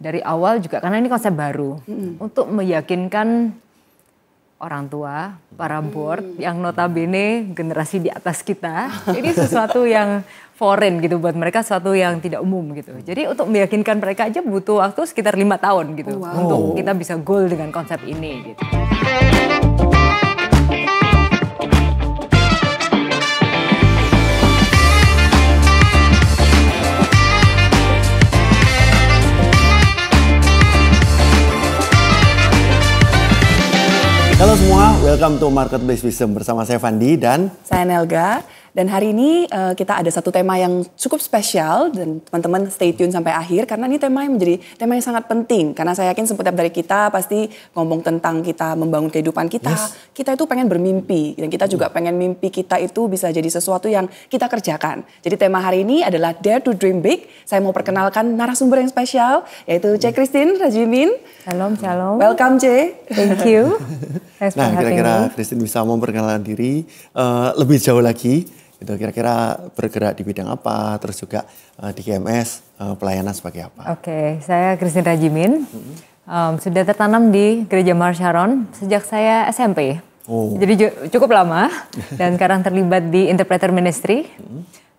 dari awal juga karena ini konsep baru mm. untuk meyakinkan orang tua, para board mm. yang notabene generasi di atas kita. ini sesuatu yang foreign gitu buat mereka, sesuatu yang tidak umum gitu. Jadi untuk meyakinkan mereka aja butuh waktu sekitar lima tahun gitu oh, wow. untuk oh. kita bisa goal dengan konsep ini gitu. Welcome to Based Wisdom bersama saya Fandi dan saya Nelga. Dan hari ini uh, kita ada satu tema yang cukup spesial dan teman-teman stay tune sampai akhir karena ini tema yang menjadi tema yang sangat penting karena saya yakin setiap dari kita pasti ngomong tentang kita membangun kehidupan kita. Yes. Kita itu pengen bermimpi dan kita juga mm. pengen mimpi kita itu bisa jadi sesuatu yang kita kerjakan. Jadi tema hari ini adalah Dare to Dream Big. Saya mau perkenalkan narasumber yang spesial yaitu C. Christine Rajimin. Salam, salam. Welcome C. Thank you. nah kira-kira Christine bisa memperkenalkan diri uh, lebih jauh lagi itu kira-kira bergerak di bidang apa terus juga uh, di KMS uh, eh, pelayanan sebagai apa oke okay, saya Christine Rajimin um, sudah tertanam di gereja Marsharon sejak saya SMP oh. jadi cukup lama dan sekarang terlibat di Interpreter Ministry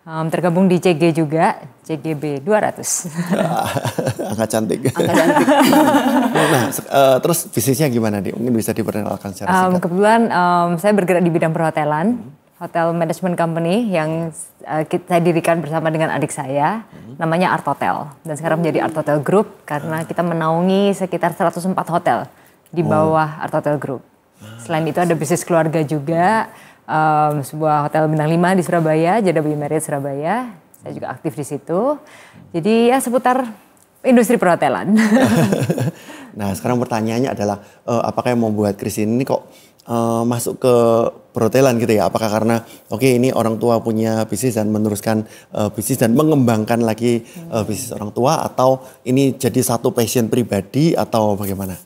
um, tergabung di CG juga, CGB 200. Ah, angka cantik. Angka cantik. nah, uh, terus bisnisnya gimana nih? Mungkin bisa diperkenalkan secara singkat. Um, kebetulan um, saya bergerak di bidang perhotelan, hotel management company yang uh, saya dirikan bersama dengan adik saya, namanya Art Hotel. Dan sekarang menjadi Art Hotel Group karena ah. kita menaungi sekitar 104 hotel di oh. bawah oh. Art Hotel Group. Selain itu ada bisnis keluarga juga, um, sebuah hotel bintang 5 di Surabaya, JW Marriott Surabaya. Saya juga aktif di situ. Jadi ya seputar industri perhotelan. nah, sekarang pertanyaannya adalah uh, apakah yang membuat Christine ini kok uh, masuk ke perhotelan gitu ya? Apakah karena oke okay, ini orang tua punya bisnis dan meneruskan uh, bisnis dan mengembangkan lagi uh, bisnis orang tua atau ini jadi satu passion pribadi atau bagaimana?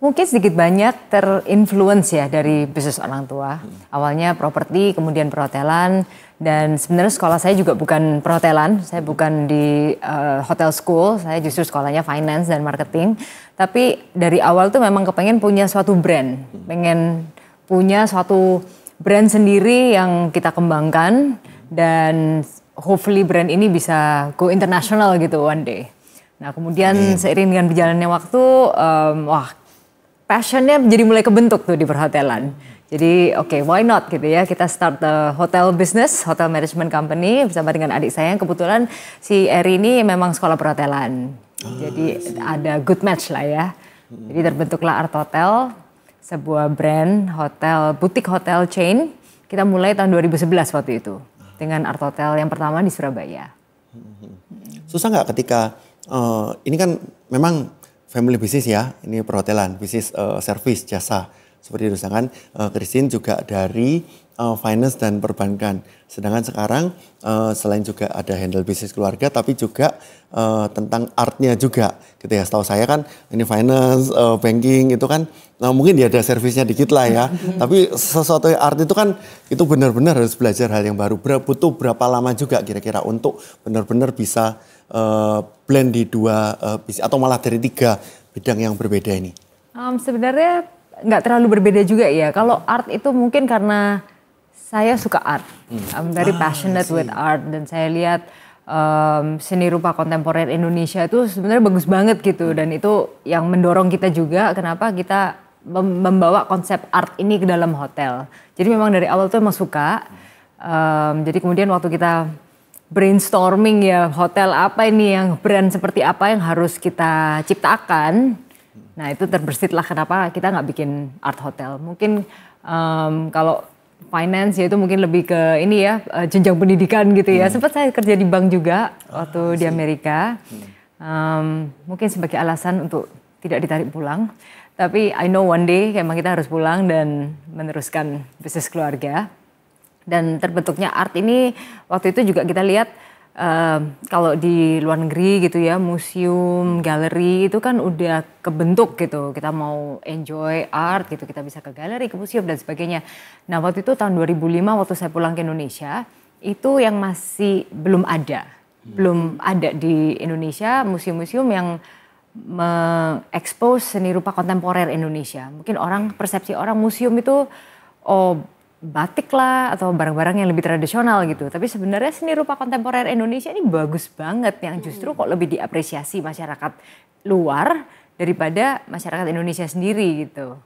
Mungkin sedikit banyak terinfluence ya dari bisnis orang tua. Awalnya properti, kemudian perhotelan, dan sebenarnya sekolah saya juga bukan perhotelan, saya bukan di uh, hotel school, saya justru sekolahnya finance dan marketing. Tapi dari awal tuh memang kepengen punya suatu brand, pengen punya suatu brand sendiri yang kita kembangkan dan hopefully brand ini bisa go international gitu one day. Nah kemudian seiring dengan berjalannya waktu, um, wah passionnya jadi mulai kebentuk tuh di perhotelan. Jadi oke okay, why not gitu ya kita start the hotel business, hotel management company bersama dengan adik saya yang kebetulan si Eri ini memang sekolah perhotelan. Ah, Jadi ada good match lah ya. Jadi terbentuklah Art Hotel, sebuah brand hotel, butik hotel chain. Kita mulai tahun 2011 waktu itu dengan Art Hotel yang pertama di Surabaya. Hmm, hmm, hmm. Susah nggak ketika uh, ini kan memang family business ya, ini perhotelan, bisnis uh, eh, service jasa seperti itu. Sedangkan uh, eh, Christine juga dari uh, finance dan perbankan. Sedangkan sekarang uh, selain juga ada handle bisnis keluarga, tapi juga uh, tentang artnya juga, gitu ya. Setahu saya kan ini finance, uh, banking itu kan, nah mungkin dia ada servisnya dikit lah ya. tapi sesuatu yang art itu kan itu benar-benar harus belajar hal yang baru. Berapa butuh berapa lama juga kira-kira untuk benar-benar bisa Eh, blend di dua uh, atau malah dari tiga bidang yang berbeda ini? Um, sebenarnya nggak terlalu berbeda juga ya. Kalau art itu mungkin karena saya suka art. Hmm. I'm very ah, passionate ah, with art dan saya lihat um, seni rupa kontemporer Indonesia itu sebenarnya bagus banget gitu hmm. dan itu yang mendorong kita juga kenapa kita membawa konsep art ini ke dalam hotel. Jadi memang dari awal tuh emang suka. Um, jadi kemudian waktu kita brainstorming ya hotel apa ini yang brand seperti apa yang harus kita ciptakan. Nah itu terbersitlah kenapa kita nggak bikin art hotel. Mungkin um, kalau finance ya itu mungkin lebih ke ini ya eh, jenjang pendidikan gitu ya. Hmm. Sempat saya kerja di bank juga ah, waktu ah, di Amerika. Um, mungkin sebagai alasan untuk tidak ditarik pulang. Tapi I know one day memang kita harus pulang dan meneruskan bisnis keluarga. Dan terbentuknya art ini waktu itu juga kita lihat Uh, kalau di luar negeri gitu ya museum galeri itu kan udah kebentuk gitu kita mau enjoy art gitu kita bisa ke galeri ke museum dan sebagainya nah waktu itu tahun 2005 waktu saya pulang ke Indonesia itu yang masih belum ada hmm. belum ada di Indonesia museum-museum yang mengekspos seni rupa kontemporer Indonesia mungkin orang persepsi orang museum itu oh batik lah atau barang-barang yang lebih tradisional gitu. Tapi sebenarnya seni rupa kontemporer Indonesia ini bagus banget yang justru kok lebih diapresiasi masyarakat luar daripada masyarakat Indonesia sendiri gitu.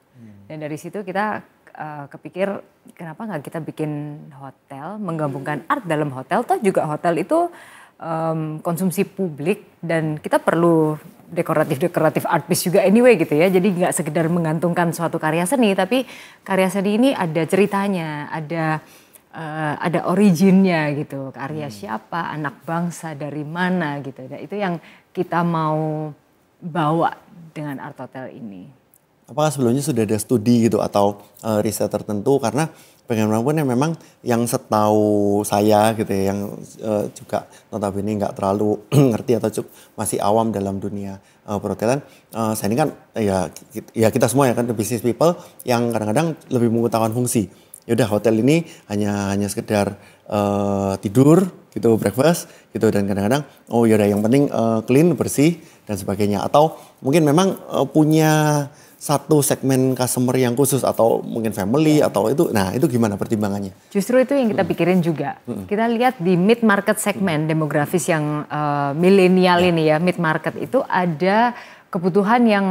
Dan dari situ kita uh, kepikir kenapa nggak kita bikin hotel menggabungkan art dalam hotel toh juga hotel itu um, konsumsi publik dan kita perlu dekoratif-dekoratif artis juga anyway gitu ya. Jadi nggak sekedar mengantungkan suatu karya seni, tapi karya seni ini ada ceritanya, ada uh, ada originnya gitu. Karya hmm. siapa, anak bangsa dari mana gitu. Nah, itu yang kita mau bawa dengan Art Hotel ini. Apakah sebelumnya sudah ada studi gitu atau uh, riset tertentu karena pengen Bagaimanapun yang memang yang setahu saya gitu ya, yang uh, juga notabene nggak terlalu ngerti atau cukup masih awam dalam dunia uh, perhotelan, uh, saya ini kan ya ya kita semua ya kan the business people yang kadang-kadang lebih mengutamakan fungsi. Yaudah hotel ini hanya hanya sekedar uh, tidur gitu breakfast gitu dan kadang-kadang oh yaudah yang penting uh, clean bersih dan sebagainya atau mungkin memang uh, punya satu segmen customer yang khusus atau mungkin family yeah. atau itu nah itu gimana pertimbangannya justru itu yang kita hmm. pikirin juga mm. kita lihat di mid market segmen mm. demografis yang uh, milenial yeah. ini ya mid market itu ada kebutuhan yang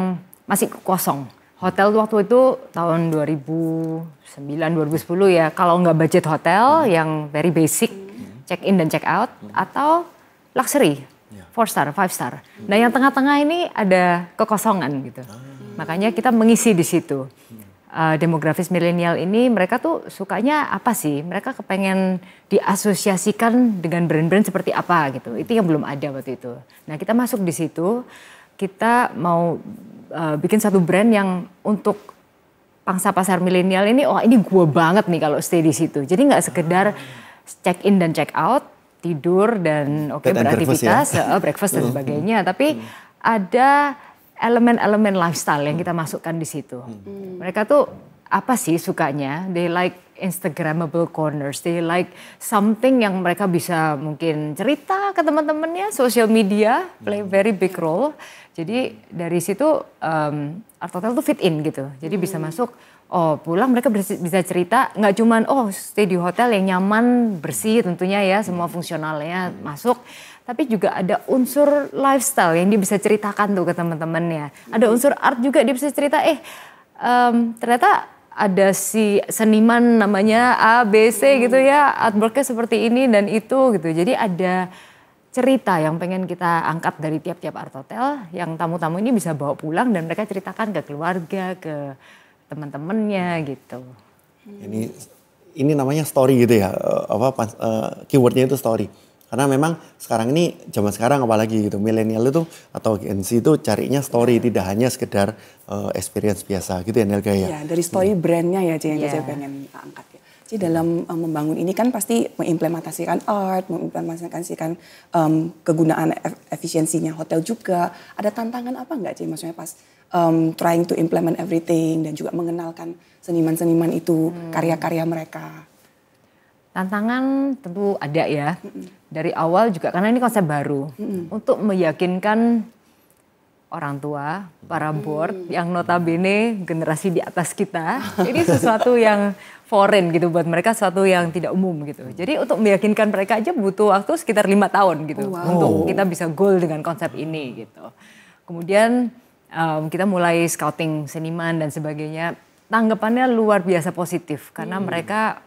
masih kosong hotel waktu itu tahun 2009 2010 ya kalau nggak budget hotel hmm. yang very basic hmm. check in dan check out atau luxury yeah. four star five star nah yang tengah-tengah ini ada kekosongan gitu ah Makanya kita mengisi di situ. Uh, demografis milenial ini mereka tuh sukanya apa sih? Mereka kepengen diasosiasikan dengan brand-brand seperti apa gitu. Itu yang belum ada waktu itu. Nah kita masuk di situ, kita mau uh, bikin satu brand yang untuk pangsa pasar milenial ini, oh ini gue banget nih kalau stay di situ. Jadi nggak sekedar check in dan check out, tidur dan oke okay, beraktivitas, breakfast, ya? uh, breakfast dan hmm. sebagainya. Tapi hmm. ada elemen-elemen lifestyle yang kita masukkan di situ. Hmm. hmm. Mereka tuh apa sih sukanya? They like Instagramable corners. They like something yang mereka bisa mungkin cerita ke teman-temannya. Social media play hmm. very big role. Jadi dari situ um, art hotel tuh fit in gitu. Jadi hmm. bisa masuk oh pulang mereka bisa cerita nggak cuman oh stay di hotel yang nyaman bersih tentunya ya semua fungsionalnya masuk tapi juga ada unsur lifestyle yang dia bisa ceritakan tuh ke teman-temannya ada hmm. unsur art juga dia bisa cerita eh um, ternyata ada si seniman namanya A B C hmm. gitu ya artworknya seperti ini dan itu gitu jadi ada cerita yang pengen kita angkat dari tiap-tiap art hotel yang tamu-tamu ini bisa bawa pulang dan mereka ceritakan ke keluarga ke teman-temannya gitu. Ini ini namanya story gitu ya eh, apa uh, keywordnya itu story karena memang sekarang ini zaman sekarang apalagi gitu milenial itu atau Gen Z itu carinya story yeah. tidak hanya sekedar uh, experience biasa gitu ya Nelga ya. Yeah, dari story hmm. brandnya ya yang yeah. saya pengen angkat. Jadi dalam um, membangun ini kan pasti mengimplementasikan art, mengimplementasikan um, kegunaan efisiensinya hotel juga. Ada tantangan apa enggak sih maksudnya pas um, trying to implement everything dan juga mengenalkan seniman-seniman itu karya hmm. karya-karya mereka? Tantangan tentu ada ya. Dari awal juga karena ini konsep baru mm -mm. untuk meyakinkan orang tua, para hmm. board yang notabene generasi di atas kita. Ini sesuatu yang foreign gitu buat mereka, sesuatu yang tidak umum gitu. Jadi untuk meyakinkan mereka aja butuh waktu sekitar lima tahun gitu wow. untuk oh. kita bisa goal dengan konsep ini gitu. Kemudian um, kita mulai scouting seniman dan sebagainya. Tanggapannya luar biasa positif karena hmm. mereka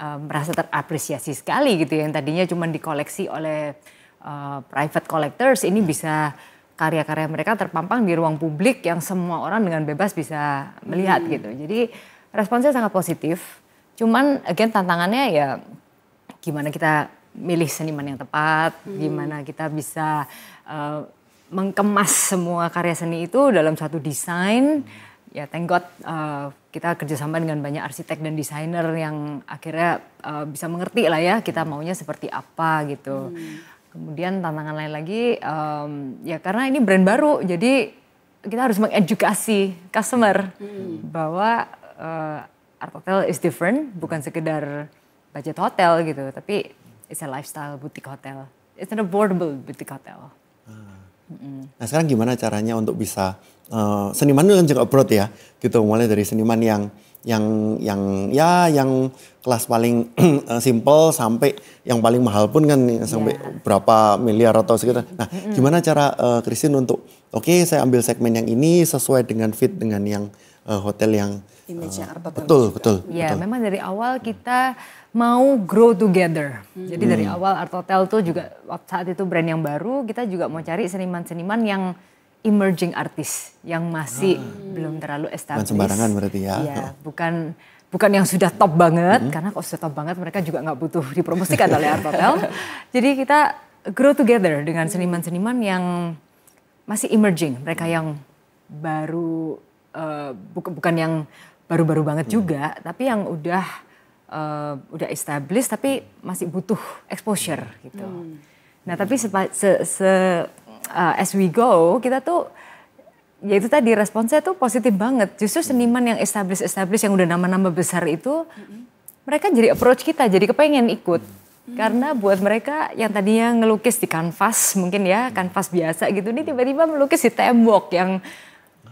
um, merasa terapresiasi sekali gitu ya, yang tadinya cuma dikoleksi oleh uh, private collectors ini hmm. bisa karya-karya mereka terpampang di ruang publik yang semua orang dengan bebas bisa melihat hmm. gitu. Jadi responsnya sangat positif. Cuman again tantangannya ya gimana kita milih seniman yang tepat, hmm. gimana kita bisa uh, eh, mengemas semua karya seni itu dalam satu desain. Hmm. Ya thank God uh, kita kerjasama dengan banyak arsitek dan desainer yang akhirnya uh, bisa mengerti lah ya kita maunya seperti apa gitu. Hmm Kemudian tantangan lain lagi um, ya karena ini brand baru jadi kita harus mengedukasi customer hmm. bahwa uh, art hotel is different bukan sekedar budget hotel gitu tapi it's a lifestyle boutique hotel. It's an affordable boutique hotel. Ah. Nah sekarang gimana caranya untuk bisa uh, seniman itu kan juga abroad ya gitu mulai dari seniman yang yang yang ya yang kelas paling eh, simple sampai yang paling mahal pun kan ya, sampai iya. berapa miliar atau sekitar. Nah, mm-hmm. gimana cara uh, Christine untuk oke okay, saya ambil segmen yang ini sesuai dengan fit dengan yang uh, hotel yang image uh, betul, betul betul. Ya, betul. memang dari awal kita mau grow together. Hmm. Jadi dari hmm. awal Art Hotel tuh juga saat itu brand yang baru, kita juga mau cari seniman-seniman yang emerging artis yang masih hmm. belum terlalu established. Bukan sembarangan berarti ya. ya bukan bukan yang sudah top banget hmm. karena kalau sudah top banget mereka juga nggak butuh dipromosikan oleh Art Hotel. Jadi kita grow together dengan seniman-seniman yang masih emerging, mereka yang baru uh, eh, bukan bukan yang baru-baru banget hmm. juga, tapi yang udah uh, udah established tapi masih butuh exposure gitu. Hmm. Nah, tapi se, se, se uh, as we go kita tuh ya itu tadi responsnya tuh positif banget. Justru seniman yang established established yang udah nama-nama besar itu mm-hmm. mereka jadi approach kita, jadi kepengen ikut. Mm-hmm. Karena buat mereka yang tadinya ngelukis di kanvas mungkin ya, kanvas biasa gitu ini tiba-tiba melukis di tembok yang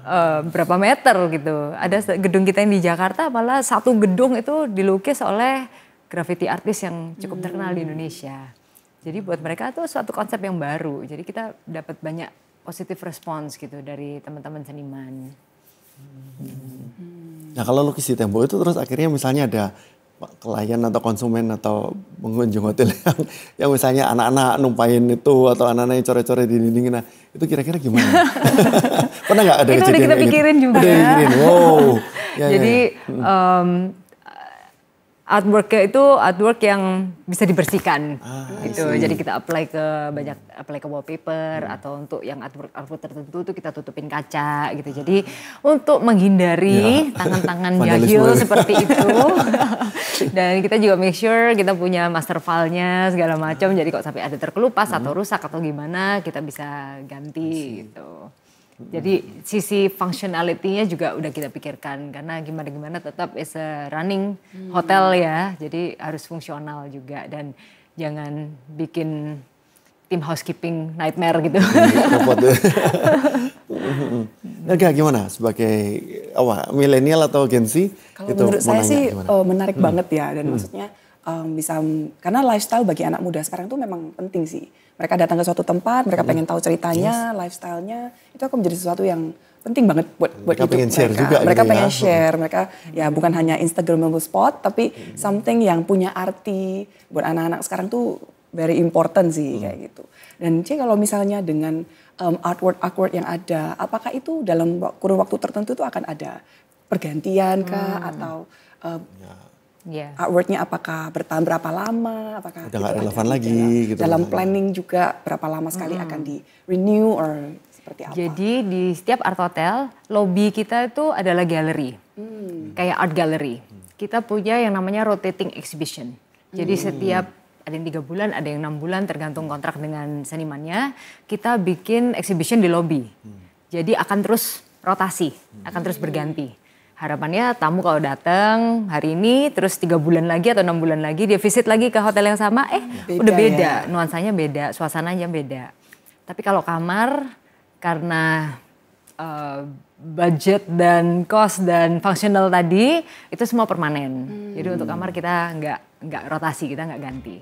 uh, berapa meter gitu. Ada gedung kita yang di Jakarta malah satu gedung itu dilukis oleh graffiti artis yang cukup terkenal di hmm. Indonesia. Jadi buat mereka itu suatu konsep yang baru. Jadi kita dapat banyak positif respons gitu dari teman-teman seniman. Hmm. Nah kalau lukis di tembok itu terus akhirnya misalnya ada klien atau konsumen atau pengunjung hotel yang yang misalnya anak-anak numpain itu atau anak-anak yang coret-coret di dinding nah itu kira-kira gimana? Pernah nggak ada itu udah kita pikirin juga. Iya, iya, iya. wow. Ya, Jadi ya. Um, artworknya itu artwork yang bisa dibersihkan ah, gitu. Jadi kita apply ke banyak apply ke wallpaper hmm. atau untuk yang artwork artwork tertentu tuh kita tutupin kaca gitu. Jadi untuk menghindari ya. tangan-tangan jahil seperti itu dan kita juga make sure kita punya master filenya segala macam. Ah. Jadi kok sampai ada terkelupas hmm. atau rusak atau gimana kita bisa ganti gitu. Jadi sisi functionality-nya juga udah kita pikirkan karena gimana-gimana tetap is a running hmm. hotel ya. Jadi harus fungsional juga dan jangan bikin tim housekeeping nightmare gitu. hmm. gimana sebagai apa milenial atau Gen Z? Kalau menurut saya sih gimana? Oh, menarik hmm. banget ya dan hmm. maksudnya um, bisa karena lifestyle bagi anak muda sekarang itu memang penting sih. Mereka datang ke suatu tempat, mereka pengen tahu ceritanya, yes. lifestyle-nya. Itu akan menjadi sesuatu yang penting banget buat mereka buat hidup pengen mereka. juga mereka ini gitu ya. pengen ya. share, mereka ya bukan hanya instagramable spot tapi hmm. something yang punya arti buat anak-anak sekarang tuh very important sih hmm. kayak gitu. Dan sih kalau misalnya dengan um, artwork artwork yang ada, apakah itu dalam kurun waktu tertentu itu akan ada pergantian kah hmm. atau um, ya Yes. Iya. Outwardnya apakah bertahan berapa lama? Apakah udah gitu, relevan ada, lagi? Dalam, gitu dalam planning juga berapa lama sekali hmm. akan di renew or seperti apa? Jadi di setiap art hotel lobby kita itu adalah galeri, hmm. kayak art gallery. Kita punya yang namanya rotating exhibition. Jadi hmm. setiap ada yang tiga bulan, ada yang enam bulan, tergantung kontrak dengan senimannya. Kita bikin exhibition di lobby. Hmm. Jadi akan terus rotasi, hmm. akan terus berganti harapannya tamu kalau datang hari ini terus tiga bulan lagi atau enam bulan lagi dia visit lagi ke hotel yang sama eh beda, udah ya. beda ya. nuansanya beda suasananya beda tapi kalau kamar karena uh, budget dan cost dan fungsional tadi itu semua permanen hmm. jadi untuk hmm. kamar kita nggak nggak rotasi kita nggak ganti.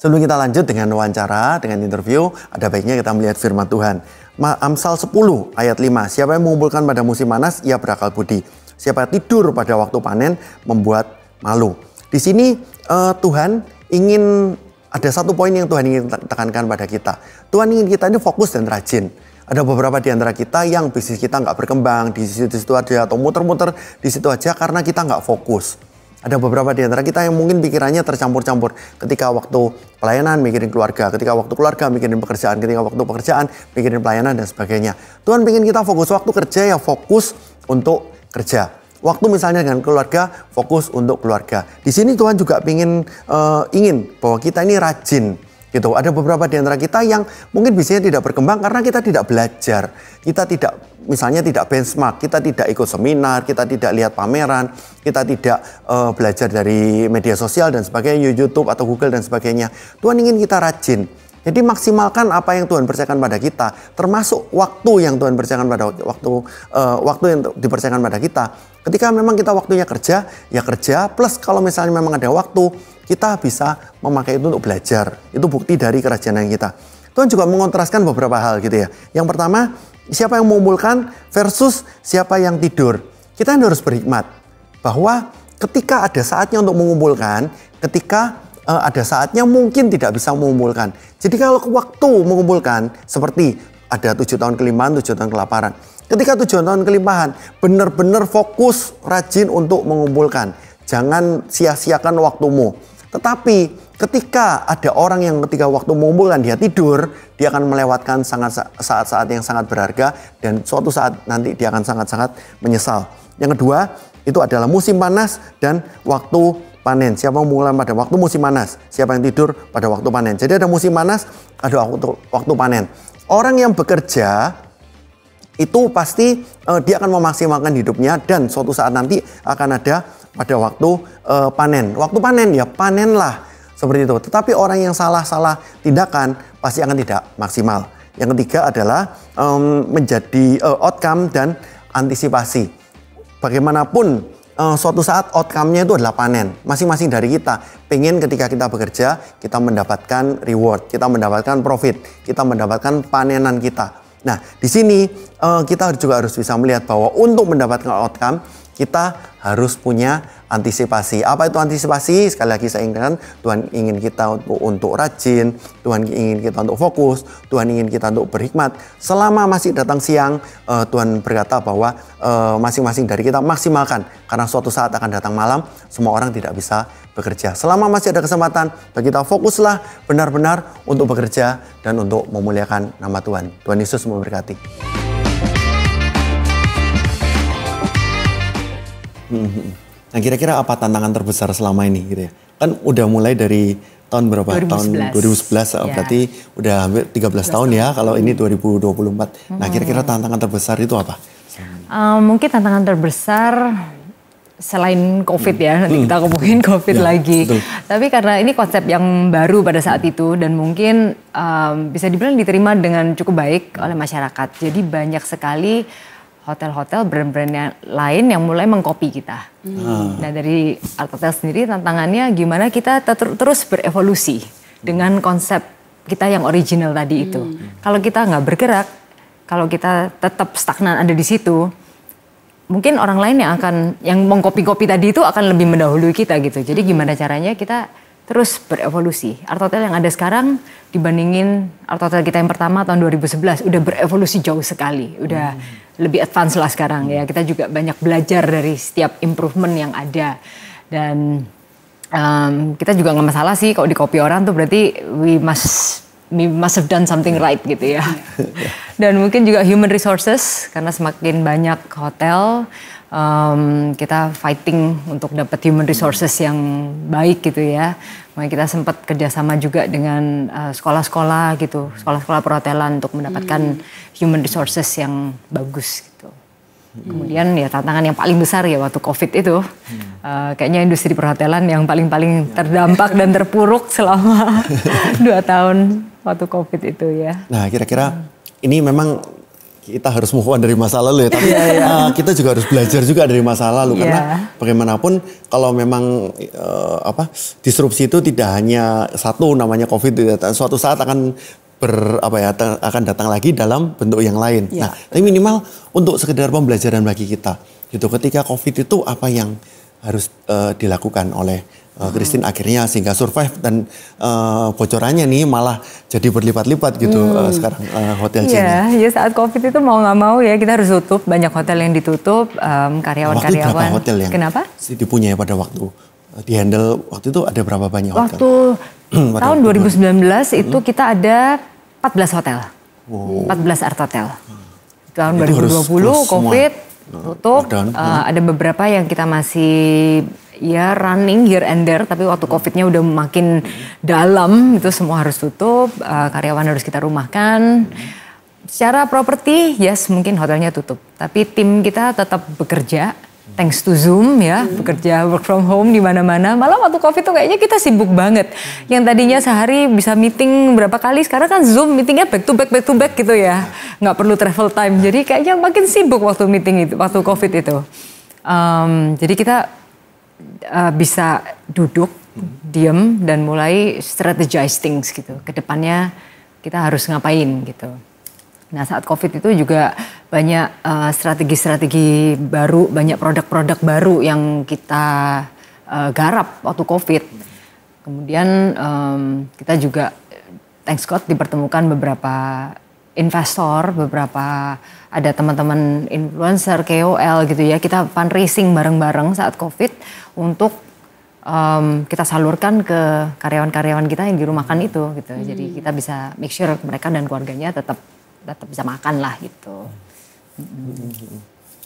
Sebelum kita lanjut dengan wawancara, dengan interview, ada baiknya kita melihat firman Tuhan. Amsal 10 ayat 5, siapa yang mengumpulkan pada musim panas, ia berakal budi. Siapa yang tidur pada waktu panen, membuat malu. Di sini uh, Tuhan ingin, ada satu poin yang Tuhan ingin tekankan pada kita. Tuhan ingin kita ini fokus dan rajin. Ada beberapa di antara kita yang bisnis kita nggak berkembang, di situ-situ aja, atau muter-muter di situ aja karena kita nggak fokus ada beberapa di antara kita yang mungkin pikirannya tercampur-campur. Ketika waktu pelayanan mikirin keluarga, ketika waktu keluarga mikirin pekerjaan, ketika waktu pekerjaan mikirin pelayanan dan sebagainya. Tuhan ingin kita fokus waktu kerja ya fokus untuk kerja. Waktu misalnya dengan keluarga fokus untuk keluarga. Di sini Tuhan juga ingin uh, eh, ingin bahwa kita ini rajin gitu. Ada beberapa di antara kita yang mungkin bisnisnya tidak berkembang karena kita tidak belajar, kita tidak misalnya tidak benchmark, kita tidak ikut seminar, kita tidak lihat pameran, kita tidak uh, belajar dari media sosial dan sebagainya, YouTube atau Google dan sebagainya. Tuhan ingin kita rajin. Jadi maksimalkan apa yang Tuhan percayakan pada kita, termasuk waktu yang Tuhan percayakan pada waktu uh, waktu yang dipercayakan pada kita. Ketika memang kita waktunya kerja, ya kerja. Plus kalau misalnya memang ada waktu, kita bisa memakai itu untuk belajar. Itu bukti dari kerajaan kita. Tuhan juga mengontraskan beberapa hal gitu ya. Yang pertama, siapa yang mengumpulkan versus siapa yang tidur. Kita harus berhikmat bahwa ketika ada saatnya untuk mengumpulkan, ketika uh, ada saatnya mungkin tidak bisa mengumpulkan. Jadi kalau waktu mengumpulkan seperti ada tujuh tahun kelimpahan, tujuh tahun kelaparan. Ketika tujuh tahun kelimpahan, benar-benar fokus, rajin untuk mengumpulkan. Jangan sia-siakan waktumu. Tetapi ketika ada orang yang ketika waktu mengumpulkan dia tidur, dia akan melewatkan sangat saat-saat yang sangat berharga dan suatu saat nanti dia akan sangat-sangat menyesal. Yang kedua, itu adalah musim panas dan waktu panen. Siapa yang pada waktu musim panas, siapa yang tidur pada waktu panen. Jadi ada musim panas, ada waktu, waktu panen. Orang yang bekerja itu pasti uh, dia akan memaksimalkan hidupnya dan suatu saat nanti akan ada pada waktu uh, panen. Waktu panen ya panenlah seperti itu. Tetapi orang yang salah-salah tindakan pasti akan tidak maksimal. Yang ketiga adalah um, menjadi uh, outcome dan antisipasi. Bagaimanapun uh, suatu saat outcome-nya itu adalah panen. Masing-masing dari kita pengen ketika kita bekerja kita mendapatkan reward, kita mendapatkan profit, kita mendapatkan panenan kita Nah, di sini eh, kita juga harus bisa melihat bahwa untuk mendapatkan outcome kita harus punya antisipasi. Apa itu antisipasi? Sekali lagi saya ingatkan Tuhan ingin kita untuk, rajin, Tuhan ingin kita untuk fokus, Tuhan ingin kita untuk berhikmat. Selama masih datang siang, uh, Tuhan berkata bahwa eh, masing-masing uh, dari kita maksimalkan karena suatu saat akan datang malam, semua orang tidak bisa bekerja. Selama masih ada kesempatan, kita fokuslah benar-benar untuk bekerja dan untuk memuliakan nama Tuhan. Tuhan Yesus memberkati. Hmm. Nah kira-kira apa tantangan terbesar selama ini gitu ya? Kan udah mulai dari tahun berapa? 2011. Tahun 2011 ya. berarti udah hampir 13, 13 tahun ya kalau ini 2024. Nah, hmm. Nah kira-kira tantangan terbesar itu apa? Um, mungkin tantangan terbesar selain COVID ya, nanti hmm. kita ngomongin hmm. COVID ya, lagi. Betul. Tapi karena ini konsep yang baru pada saat itu dan mungkin um, bisa dibilang diterima dengan cukup baik oleh masyarakat. Jadi banyak sekali hotel-hotel brand-brand yang lain yang mulai mengcopy kita. Hmm. Nah dari Art Hotel sendiri tantangannya gimana kita ter terus berevolusi dengan konsep kita yang original tadi itu. Hmm. Kalau kita nggak bergerak, kalau kita tetap stagnan ada di situ, mungkin orang lain yang akan yang mengcopy-copy tadi itu akan lebih mendahului kita gitu. Jadi gimana caranya kita terus berevolusi. Art Hotel yang ada sekarang dibandingin Art Hotel kita yang pertama tahun 2011 udah berevolusi jauh sekali. Udah hmm. lebih advance lah sekarang ya. Kita juga banyak belajar dari setiap improvement yang ada. Dan um, kita juga nggak masalah sih kalau di copy orang tuh berarti we must we must have done something right gitu ya. Dan mungkin juga human resources karena semakin banyak hotel um, kita fighting untuk dapat human resources yang baik gitu ya. Makanya kita sempat kerjasama juga dengan eh, sekolah-sekolah uh, gitu, sekolah-sekolah perhotelan untuk mendapatkan hmm. human resources yang bagus gitu. Hmm. Kemudian ya tantangan yang paling besar ya waktu COVID itu, hmm. uh, kayaknya industri perhotelan yang paling-paling ya. terdampak dan terpuruk selama dua tahun waktu COVID itu ya. Nah kira-kira hmm. ini memang kita harus move on dari masa lalu ya. Tapi yeah, yeah. Uh, kita juga harus belajar juga dari masa lalu yeah. karena iya. bagaimanapun kalau memang uh, apa disrupsi itu tidak hanya satu namanya COVID, suatu saat akan ber apa ya akan datang lagi dalam bentuk yang lain. Yeah. Nah, tapi minimal untuk sekedar pembelajaran bagi kita. Gitu ketika COVID itu apa yang harus uh, dilakukan oleh uh, Christine hmm. akhirnya sehingga survive dan uh, bocorannya nih malah jadi berlipat-lipat gitu hmm. uh, sekarang uh, hotel Iya, yeah, ya saat Covid itu mau nggak mau ya kita harus tutup banyak hotel yang ditutup karyawan karyawan-karyawan. nah, berapa hotel yang Kenapa? dipunyai pada waktu di handle waktu itu ada berapa banyak hotel? Waktu tahun 2019 itu hmm. itu kita ada 14 hotel. Wow. 14 art hotel. Hmm. Tahun jadi 2020 harus COVID semua. tutup. Uh, ada beberapa yang kita masih ya running here and there tapi waktu covidnya udah makin dalam itu semua harus tutup uh, karyawan harus kita rumahkan secara properti yes mungkin hotelnya tutup tapi tim kita tetap bekerja thanks to Zoom ya, bekerja work from home di mana-mana. Malah waktu Covid tuh kayaknya kita sibuk banget. Yang tadinya sehari bisa meeting berapa kali, sekarang kan Zoom meetingnya back to back back to back gitu ya. Nggak perlu travel time. Jadi kayaknya makin sibuk waktu meeting itu, waktu Covid itu. Um, jadi kita uh, bisa duduk, hmm. diem dan mulai strategize things gitu. Kedepannya kita harus ngapain gitu. Nah saat COVID itu juga banyak eh, strategi-strategi uh, baru, banyak produk-produk baru yang kita uh, garap waktu COVID. Kemudian um, kita juga thanks God dipertemukan beberapa investor, beberapa ada teman-teman influencer, KOL gitu ya. Kita fundraising bareng-bareng saat COVID untuk um, kita salurkan ke karyawan-karyawan kita yang dirumahkan hmm. itu gitu. Hmm. Jadi kita bisa make sure mereka dan keluarganya tetap tetap bisa makan lah gitu. Hmm.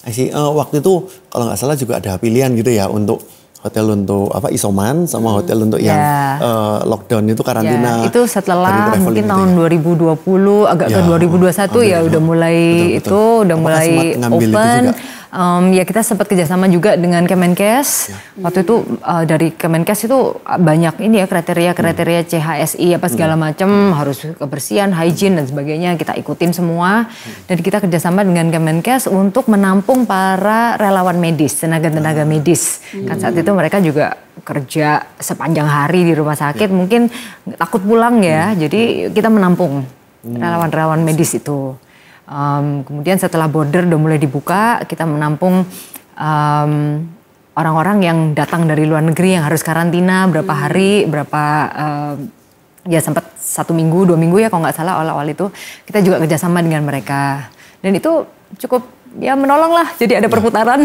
Hmm. Uh, waktu itu kalau nggak salah juga ada pilihan gitu ya untuk hotel untuk apa isoman sama hmm. hotel untuk yang uh, lockdown itu karantina. Yeah. Itu setelah mungkin gitu tahun ya. 2020 agak yeah. ke 2021 ya, ya gitu. udah mulai betul, betul. itu udah Apakah mulai open. Itu juga? um, ya kita sempat kerjasama juga dengan Kemenkes. Ya. Waktu itu uh, dari Kemenkes itu ah, banyak ini ya kriteria-kriteria hmm. CHSI apa segala hmm. macam hmm. harus kebersihan, hygiene dan sebagainya kita ikutin semua. Hmm. Dan kita kerjasama dengan Kemenkes untuk menampung para relawan medis, tenaga-tenaga ah. medis. Hmm. Kan saat itu mereka juga kerja sepanjang hari di rumah sakit ya. mungkin takut pulang ya. Hmm. Jadi ya. kita menampung hmm. relawan-relawan medis itu. Um, kemudian setelah border udah mulai dibuka, kita menampung orang orang-orang yang datang dari luar negeri yang harus karantina berapa hmm. hari, berapa um, ya sempat satu minggu, dua minggu ya kalau nggak salah awal-awal itu kita juga kerjasama dengan mereka dan itu cukup ya menolong lah jadi ada iya. perputaran.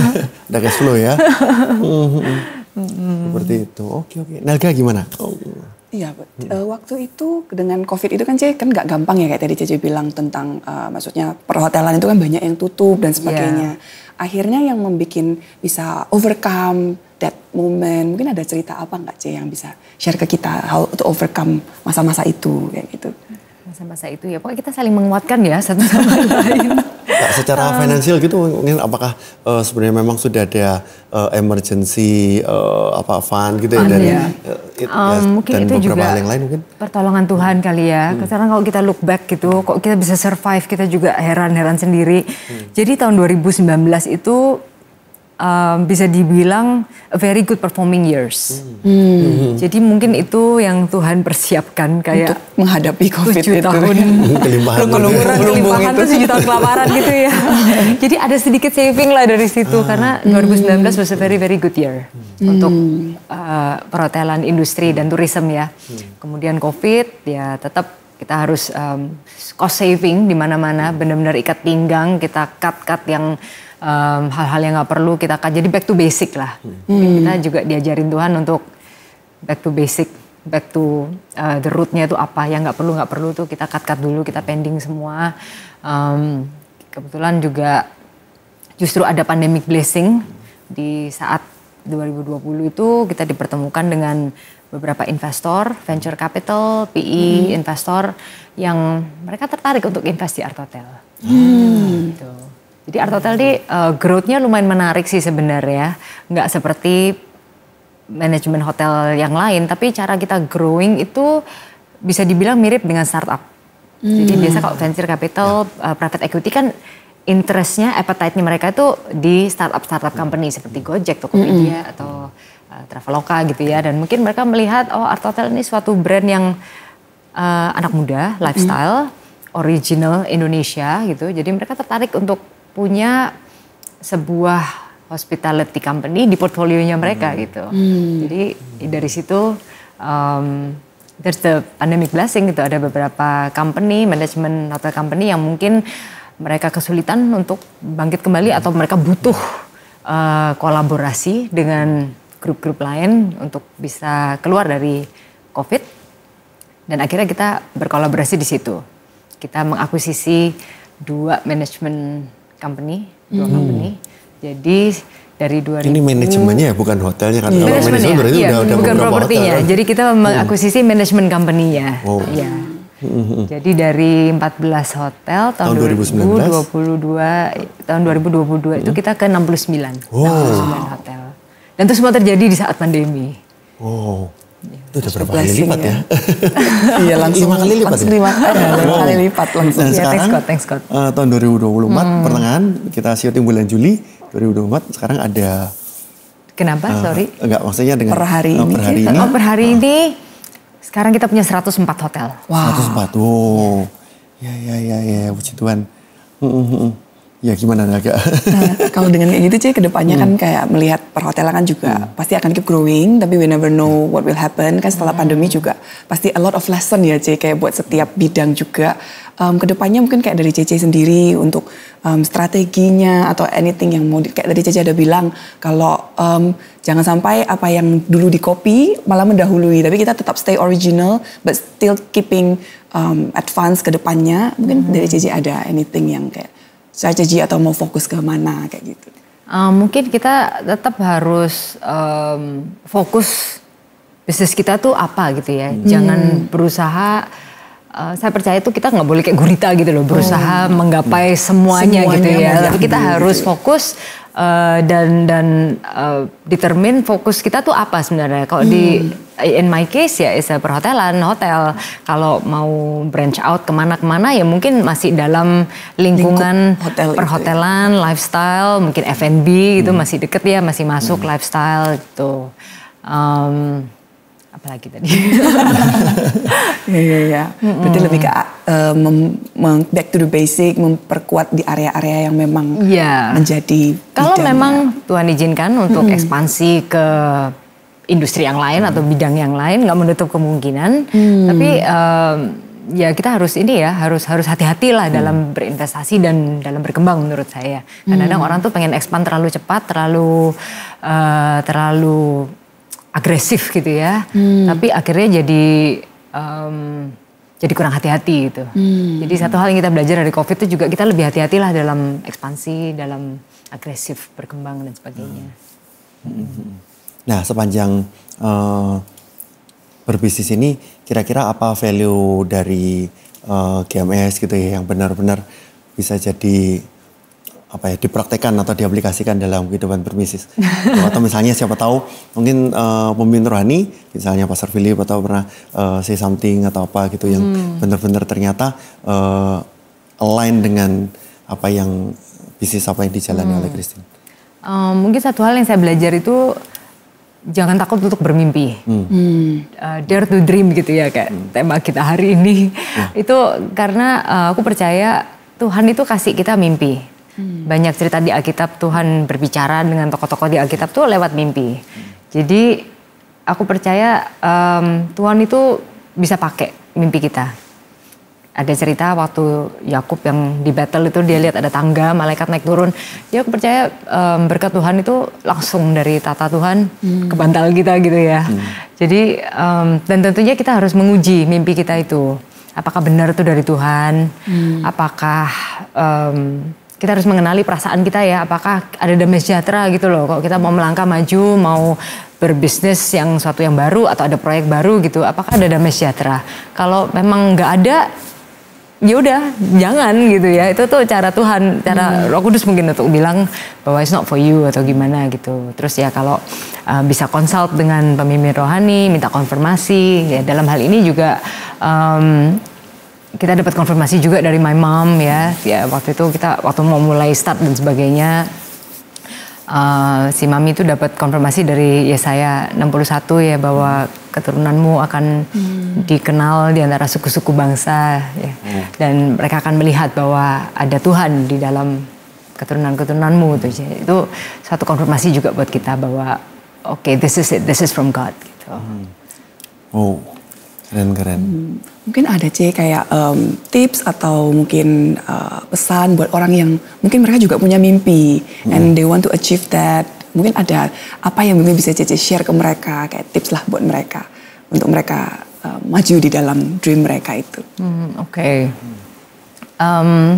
ada cash flow ya. Seperti itu. Oke oke. Nelga gimana? Oh, Iya, hmm. uh, waktu itu dengan COVID itu kan cek kan nggak gampang ya kayak tadi Cece bilang tentang uh, maksudnya perhotelan itu kan banyak yang tutup dan sebagainya. Yeah. Akhirnya yang membuat bisa overcome that moment, mungkin ada cerita apa nggak cek yang bisa share ke kita how to overcome masa-masa itu kayak gitu? masa-masa itu ya pokoknya kita saling menguatkan ya satu sama lain. Nah, secara um, finansial gitu mungkin apakah uh, sebenarnya memang sudah ada uh, emergency uh, apa fund gitu ya dari ya. um, ya, mungkin dan itu beberapa juga yang lain mungkin pertolongan Tuhan kali ya. Hmm. Karena kalau kita look back gitu kok kita bisa survive kita juga heran-heran sendiri. Hmm. Jadi tahun 2019 itu um, bisa dibilang very good performing years. Hmm. Hmm. Jadi mungkin itu yang Tuhan persiapkan kayak Untuk menghadapi COVID itu. tahun. Kelumuran, kelimpahan itu tujuh tahun kelaparan gitu ya. Jadi ada sedikit saving lah dari situ ah. karena 2019 hmm. was a very very good year hmm. untuk uh, perhotelan industri dan tourism ya. Hmm. Kemudian COVID ya tetap kita harus um, cost saving di mana-mana, hmm. benar-benar ikat pinggang, kita cut-cut yang um, hal-hal yang nggak perlu kita cut. Jadi back to basic lah. Hmm. Kita hmm. juga diajarin Tuhan untuk back to basic, back to uh, the rootnya itu apa yang nggak perlu nggak perlu tuh kita cut-cut dulu, kita pending semua. Um, kebetulan juga justru ada pandemic blessing di saat 2020 itu kita dipertemukan dengan beberapa investor, venture capital, PE, hmm. investor yang mereka tertarik untuk invest di Artotel. Hmm. Gitu. Jadi Artotel di uh, eh, growth-nya lumayan menarik sih sebenarnya. Nggak seperti manajemen hotel yang lain, tapi cara kita growing itu bisa dibilang mirip dengan startup. Hmm. Jadi biasa kalau venture capital, yeah. Ya. uh, private equity kan interestnya, appetite-nya mereka itu di startup-startup company seperti Gojek, Tokopedia, mm -hmm. atau Eh, Traveloka gitu ya dan mungkin mereka melihat oh Art Hotel ini suatu brand yang uh, anak muda, lifestyle, mm. original Indonesia gitu. Jadi mereka tertarik untuk punya sebuah hospitality company di portfolionya mereka hmm. gitu. Hmm. Jadi dari situ um, there's the pandemic blessing gitu. Ada beberapa company, management hotel company yang mungkin mereka kesulitan untuk bangkit kembali atau mereka butuh uh, kolaborasi dengan grup-grup lain untuk bisa keluar dari COVID. Dan akhirnya kita berkolaborasi di situ. Kita mengakuisisi dua manajemen company, dua hmm. company. Jadi dari dua Ini manajemennya ya bukan hotelnya kan. Kalau manajemen berarti iya, udah bukan udah bukan propertinya. Hotel. Kan? Jadi kita hmm. mengakuisisi hmm. manajemen company-nya. Wow. Ya. Jadi dari 14 hotel tahun, tahun 2019 2022 tahun 2022 hmm. itu kita ke 69. Wow. 69 hotel. Dan itu semua terjadi di saat pandemi. Wow. Ya, itu udah berapa kali lipat ya? iya langsung lima kali lipat. Langsung lima kali, ya? lima eh, kali lipat langsung. Nah, ya, thanks God, thanks God. Uh, tahun 2024 hmm. pertengahan kita syuting bulan Juli 2024 sekarang ada Kenapa? Uh, Sorry. Enggak, maksudnya dengan per hari oh, ini. Uh, per hari ini. Oh, per hari uh, ini sekarang kita punya 104 hotel. Wow. 104. Wow. Ya ya ya ya puji Tuhan. Uh, uh, uh. Ya gimana Naga? nah, kalau dengan kayak gitu Cie, kedepannya kan hmm. kan kayak melihat perhotelan kan juga hmm. pasti akan keep growing, tapi we never know hmm. what will happen. Kan setelah hmm. pandemi juga pasti a lot of lesson ya Cie, kayak buat setiap bidang juga. Um, kedepannya mungkin kayak dari CC sendiri untuk um, strateginya atau anything yang mau, di, kayak dari CC ada bilang kalau um, jangan sampai apa yang dulu di copy malah mendahului, tapi kita tetap stay original but still keeping um, advance kedepannya. Mungkin hmm. dari CC ada anything yang kayak strategi atau mau fokus ke mana kayak gitu? Uh, mungkin kita tetap harus um, fokus bisnis kita tuh apa gitu ya, hmm. jangan hmm. berusaha Eh, saya percaya itu kita nggak boleh kayak gurita gitu loh berusaha oh. menggapai semuanya, gitu semuanya gitu ya tapi kita iya, harus gitu ya. fokus uh, dan dan uh, determine fokus kita tuh apa sebenarnya kalau hmm. di in my case ya is perhotelan hotel kalau mau branch out kemana kemana ya mungkin masih dalam lingkungan Lingkup hotel ya. perhotelan ya. lifestyle mungkin F&B gitu hmm. masih deket ya masih masuk hmm. lifestyle gitu um, apalagi tadi. Iya iya iya. Berarti lebih ke uh, mem, mem, back to the basic, memperkuat di area-area yang memang yeah. menjadi. Kalau memang Tuhan izinkan untuk hmm. ekspansi ke industri yang lain hmm. atau bidang yang lain, nggak menutup kemungkinan. Hmm. Tapi uh, ya kita harus ini ya harus harus hati-hatilah hmm. dalam berinvestasi dan dalam berkembang menurut saya. Kadang-kadang hmm. orang tuh pengen expand terlalu cepat, terlalu uh, terlalu agresif gitu ya. Hmm. Tapi akhirnya jadi um, jadi kurang hati-hati gitu. Hmm. Jadi satu hal yang kita belajar dari COVID itu juga kita lebih hati-hatilah dalam ekspansi, dalam agresif berkembang dan sebagainya. Hmm. Nah sepanjang uh, berbisnis ini kira-kira apa value dari uh, eh, GMS gitu ya yang benar-benar bisa jadi apa ya dipraktekkan atau diaplikasikan dalam kehidupan berbisnis atau misalnya siapa tahu mungkin uh, pemimpin rohani misalnya Pastor Philip atau pernah uh, say something atau apa gitu yang hmm. benar-benar ternyata uh, align dengan apa yang bisnis apa yang dijalani hmm. oleh Kristen um, mungkin satu hal yang saya belajar itu jangan takut untuk bermimpi. Hmm. Uh, dare to dream gitu ya kayak hmm. tema kita hari ini. Hmm. itu karena uh, aku percaya Tuhan itu kasih kita mimpi. Hmm. Banyak cerita di Alkitab Tuhan berbicara dengan tokoh-tokoh di Alkitab tuh lewat mimpi. Jadi aku percaya um, Tuhan itu bisa pakai mimpi kita. Ada cerita waktu Yakub yang di battle itu dia lihat ada tangga malaikat naik turun. Dia aku percaya um, berkat Tuhan itu langsung dari tata Tuhan hmm. ke bantal kita gitu ya. Hmm. Jadi um, dan tentunya kita harus menguji mimpi kita itu. Apakah benar itu dari Tuhan? Hmm. Apakah um, kita harus mengenali perasaan kita ya apakah ada damai sejahtera gitu loh kalau kita mau melangkah maju mau berbisnis yang suatu yang baru atau ada proyek baru gitu apakah ada damai sejahtera kalau memang nggak ada ya udah jangan gitu ya itu tuh cara Tuhan cara hmm. Roh Kudus mungkin untuk bilang bahwa it's not for you atau gimana gitu terus ya kalau uh, bisa konsult dengan pemimpin rohani minta konfirmasi ya dalam hal ini juga um, kita dapat konfirmasi juga dari my mom ya ya waktu itu kita waktu mau mulai start dan sebagainya uh, si mami itu dapat konfirmasi dari ya saya 61 ya bahwa keturunanmu akan hmm. dikenal di antara suku-suku bangsa ya. hmm. dan mereka akan melihat bahwa ada Tuhan di dalam keturunan-keturunanmu itu itu satu konfirmasi juga buat kita bahwa oke okay, this is it this is from God gitu. Hmm. Oh Keren keren. Hmm. mungkin ada C kayak um, tips atau mungkin uh, pesan buat orang yang mungkin mereka juga punya mimpi hmm. and they want to achieve that. Mungkin ada apa yang mungkin bisa Cece share ke mereka kayak tips lah buat mereka untuk mereka uh, maju di dalam dream mereka itu. Hmm, Oke. Okay. Um,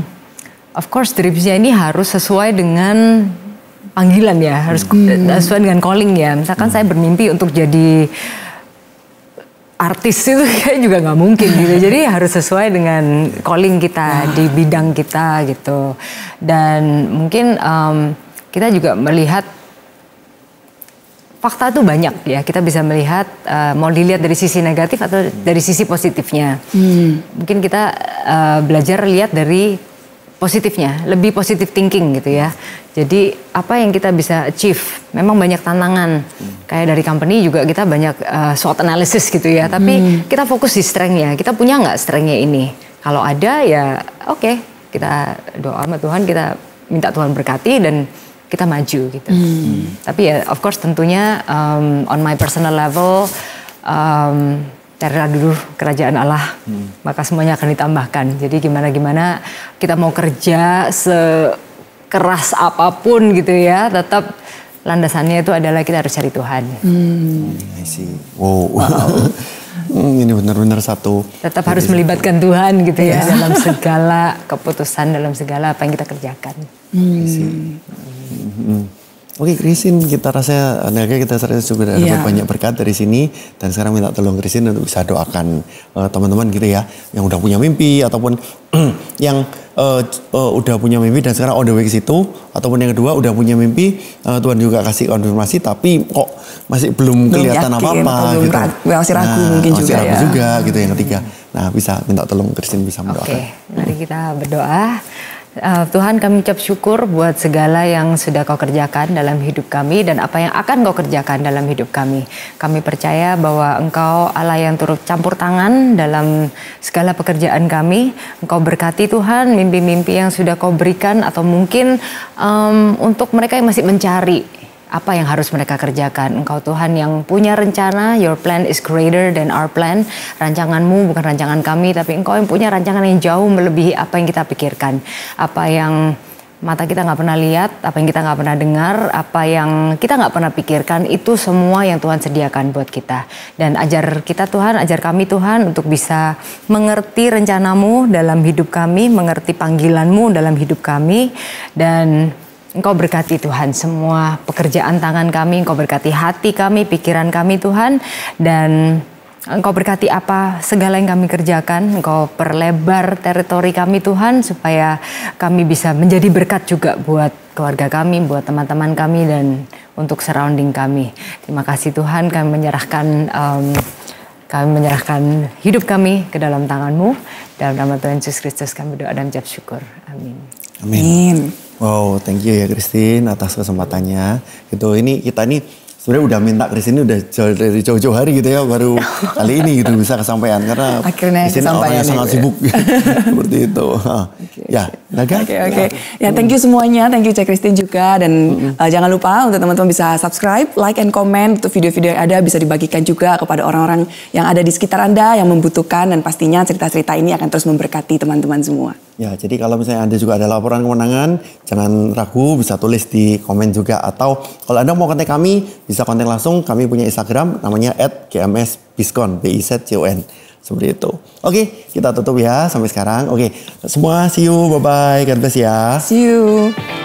of course dreamsnya ini harus sesuai dengan panggilan ya, harus hmm. sesuai dengan calling ya. Misalkan hmm. saya bermimpi untuk jadi artis itu kayak juga nggak mungkin gitu. Jadi harus sesuai dengan calling kita di nah. bidang kita gitu. Dan mungkin um, kita juga melihat fakta itu banyak ya. Kita bisa melihat uh, mau dilihat dari sisi negatif atau dari sisi positifnya. Hmm. Mungkin kita uh, belajar lihat dari positifnya, lebih positif thinking gitu ya. Jadi apa yang kita bisa achieve? Memang banyak tantangan. Kayak dari company juga kita banyak uh, SWOT analysis gitu ya. Hmm. Tapi kita fokus di strength Kita punya nggak strength ini? Kalau ada ya oke, okay. kita doa sama Tuhan, kita minta Tuhan berkati dan kita maju gitu. Hmm. Tapi ya of course tentunya um, on my personal level um, carilah dulu kerajaan Allah, hmm. maka semuanya akan ditambahkan. Jadi gimana-gimana kita mau kerja sekeras apapun gitu ya, tetap landasannya itu adalah kita harus cari Tuhan. Hmm. I see. Wow. wow. hmm, ini benar-benar satu. Tetap harus melibatkan Tuhan gitu ya iya. dalam segala keputusan, dalam segala apa yang kita kerjakan. Hmm. I see. Hmm. hmm. Oke, okay, Krisin, kita rasa Naga kita sering sudah yeah. banyak berkat dari sini dan sekarang minta tolong Krisin untuk bisa doakan eh, teman-teman uh, gitu ya yang udah punya mimpi ataupun yang uh, uh, udah punya mimpi dan sekarang on the way ke situ ataupun yang kedua udah punya mimpi uh, Tuhan juga kasih konfirmasi tapi kok masih belum, kelihatan apa-apa gitu. Masih ragu nah, mungkin masih juga ragu ya. juga gitu yang ketiga. Nah, bisa minta tolong Krisin bisa mendoakan. Oke, okay, mari kita berdoa. Uh, Tuhan kami ucap syukur buat segala yang sudah kau kerjakan dalam hidup kami dan apa yang akan kau kerjakan dalam hidup kami. Kami percaya bahwa engkau Allah yang turut campur tangan dalam segala pekerjaan kami. Engkau berkati Tuhan mimpi-mimpi yang sudah kau berikan atau mungkin um, untuk mereka yang masih mencari apa yang harus mereka kerjakan. Engkau Tuhan yang punya rencana, your plan is greater than our plan. Rancanganmu bukan rancangan kami, tapi engkau yang punya rancangan yang jauh melebihi apa yang kita pikirkan. Apa yang mata kita nggak pernah lihat, apa yang kita nggak pernah dengar, apa yang kita nggak pernah pikirkan, itu semua yang Tuhan sediakan buat kita. Dan ajar kita Tuhan, ajar kami Tuhan untuk bisa mengerti rencanamu dalam hidup kami, mengerti panggilanmu dalam hidup kami, dan Engkau berkati Tuhan semua pekerjaan tangan kami, Engkau berkati hati kami, pikiran kami Tuhan. Dan Engkau berkati apa segala yang kami kerjakan, Engkau perlebar teritori kami Tuhan supaya kami bisa menjadi berkat juga buat keluarga kami, buat teman-teman kami dan untuk surrounding kami. Terima kasih Tuhan kami menyerahkan um, kami menyerahkan hidup kami ke dalam tanganmu. Dalam nama Tuhan Yesus Kristus kami doa dan jawab syukur. Amin. Amin. Wow, thank you ya Christine atas kesempatannya. Gitu, ini kita ini sebenarnya udah minta Christine udah jauh dari jauh-jauh hari gitu ya baru kali ini gitu bisa kesampaian karena akhirnya Christine orang sangat ya. sibuk gitu. seperti itu. Okay, ya, Naga. Oke okay, oke. Okay. Ya. ya thank you semuanya, thank you Cek Christine juga dan mm -hmm. uh, jangan lupa untuk teman-teman bisa subscribe, like and comment untuk video-video yang ada bisa dibagikan juga kepada orang-orang yang ada di sekitar Anda yang membutuhkan dan pastinya cerita-cerita ini akan terus memberkati teman-teman semua. Ya, jadi kalau misalnya Anda juga ada laporan kemenangan, jangan ragu bisa tulis di komen juga atau kalau Anda mau kontak kami bisa kontak langsung. Kami punya Instagram namanya @gmsbiscon b i z c o n seperti itu. Oke, kita tutup ya sampai sekarang. Oke, semua see you, bye bye, God bless ya. See you.